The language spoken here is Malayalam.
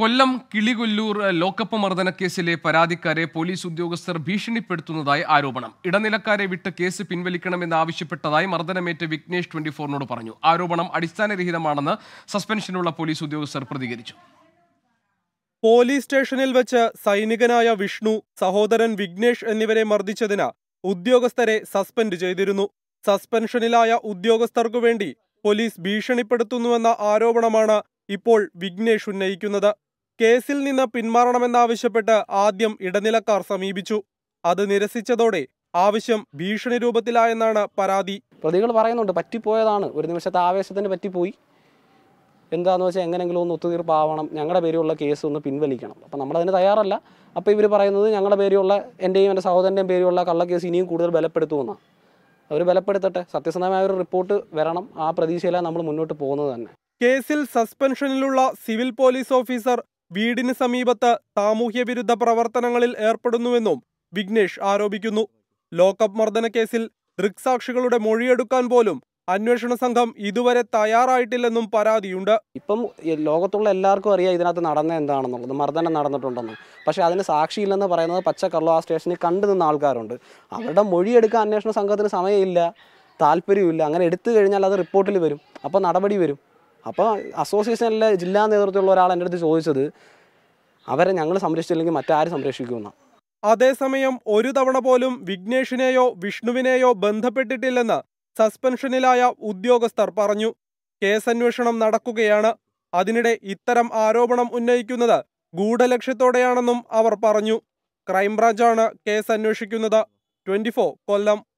കൊല്ലം കിളികൊല്ലൂർ ലോക്കപ്പ് മർദ്ദനക്കേസിലെ പരാതിക്കാരെ പോലീസ് ഉദ്യോഗസ്ഥർ ഭീഷണിപ്പെടുത്തുന്നതായി ആരോപണം ഇടനിലക്കാരെ വിട്ട് കേസ് പിൻവലിക്കണമെന്ന് ആവശ്യപ്പെട്ടതായി മർദ്ദനമേറ്റ വിഘ്നേഷ് ട്വന്റി ഫോറിനോട് പറഞ്ഞു ആരോപണം അടിസ്ഥാനരഹിതമാണെന്ന് സസ്പെൻഷനുള്ള പോലീസ് ഉദ്യോഗസ്ഥർ പ്രതികരിച്ചു പോലീസ് സ്റ്റേഷനിൽ വെച്ച് സൈനികനായ വിഷ്ണു സഹോദരൻ വിഘ്നേഷ് എന്നിവരെ മർദ്ദിച്ചതിന് ഉദ്യോഗസ്ഥരെ സസ്പെൻഡ് ചെയ്തിരുന്നു സസ്പെൻഷനിലായ ഉദ്യോഗസ്ഥർക്കു വേണ്ടി പോലീസ് ഭീഷണിപ്പെടുത്തുന്നുവെന്ന ആരോപണമാണ് ഇപ്പോൾ വിഘ്നേഷ് ഉന്നയിക്കുന്നത് കേസിൽ നിന്ന് പിന്മാറണമെന്നാവശ്യപ്പെട്ട് ആദ്യം ഇടനിലക്കാർ സമീപിച്ചു അത് നിരസിച്ചതോടെ ആവശ്യം ഭീഷണി രൂപത്തിലായെന്നാണ് പരാതി പ്രതികൾ പറയുന്നുണ്ട് പറ്റിപ്പോയതാണ് ഒരു നിമിഷത്തെ ആവേശത്തിന് പറ്റിപ്പോയി എന്താന്ന് വെച്ചാൽ എങ്ങനെങ്കിലും ഒന്ന് ഒത്തുതീർപ്പാവണം ഞങ്ങളുടെ പേരിലുള്ള കേസ് ഒന്ന് പിൻവലിക്കണം അപ്പം നമ്മളതിന് തയ്യാറല്ല അപ്പോൾ ഇവർ പറയുന്നത് ഞങ്ങളുടെ പേരിലുള്ള എൻ്റെയും എൻ്റെ സഹോദരൻ്റെയും പേരിലുള്ള കള്ളക്കേസ് ഇനിയും കൂടുതൽ ബലപ്പെടുത്തുമെന്നാണ് അവർ ബലപ്പെടുത്തട്ടെ സത്യസന്ധമായ ഒരു റിപ്പോർട്ട് വരണം ആ പ്രതീക്ഷയിലാണ് നമ്മൾ മുന്നോട്ട് പോകുന്നത് തന്നെ കേസിൽ സസ്പെൻഷനിലുള്ള സിവിൽ പോലീസ് ഓഫീസർ വീടിന് സമീപത്ത് സാമൂഹ്യവിരുദ്ധ പ്രവർത്തനങ്ങളിൽ ഏർപ്പെടുന്നുവെന്നും വിഘ്നേഷ് ആരോപിക്കുന്നു ലോക്കപ്പ് മർദ്ദനക്കേസിൽ ദൃക്സാക്ഷികളുടെ മൊഴിയെടുക്കാൻ പോലും അന്വേഷണ സംഘം ഇതുവരെ തയ്യാറായിട്ടില്ലെന്നും പരാതിയുണ്ട് ഇപ്പം ലോകത്തുള്ള എല്ലാവർക്കും അറിയാം ഇതിനകത്ത് നടന്ന എന്താണെന്നുള്ളത് മർദ്ദനം നടന്നിട്ടുണ്ടെന്ന് പക്ഷേ അതിന് സാക്ഷിയില്ലെന്ന് പറയുന്നത് പച്ചക്കള്ളോ ആ സ്റ്റേഷനിൽ കണ്ടു നിന്ന ആൾക്കാരുണ്ട് അവരുടെ മൊഴിയെടുക്കാൻ അന്വേഷണ സംഘത്തിന് സമയമില്ല താല്പര്യമില്ല അങ്ങനെ എടുത്തു കഴിഞ്ഞാൽ അത് റിപ്പോർട്ടിൽ വരും അപ്പോൾ നടപടി വരും അപ്പോൾ അസോസിയേഷനിലെ ജില്ലാ നേതൃത്വമുള്ള ഒരാൾ എൻ്റെ അടുത്ത് ചോദിച്ചത് അവരെ ഞങ്ങൾ സംരക്ഷിച്ചില്ലെങ്കിൽ മറ്റാരും സംരക്ഷിക്കുമെന്നാണ് അതേസമയം ഒരു തവണ പോലും വിഘ്നേഷിനെയോ വിഷ്ണുവിനെയോ ബന്ധപ്പെട്ടിട്ടില്ലെന്ന് സസ്പെൻഷനിലായ ഉദ്യോഗസ്ഥർ പറഞ്ഞു കേസന്വേഷണം നടക്കുകയാണ് അതിനിടെ ഇത്തരം ആരോപണം ഉന്നയിക്കുന്നത് ഗൂഢലക്ഷ്യത്തോടെയാണെന്നും അവർ പറഞ്ഞു ക്രൈംബ്രാഞ്ചാണ് കേസ് അന്വേഷിക്കുന്നത് ട്വൻറ്റി കൊല്ലം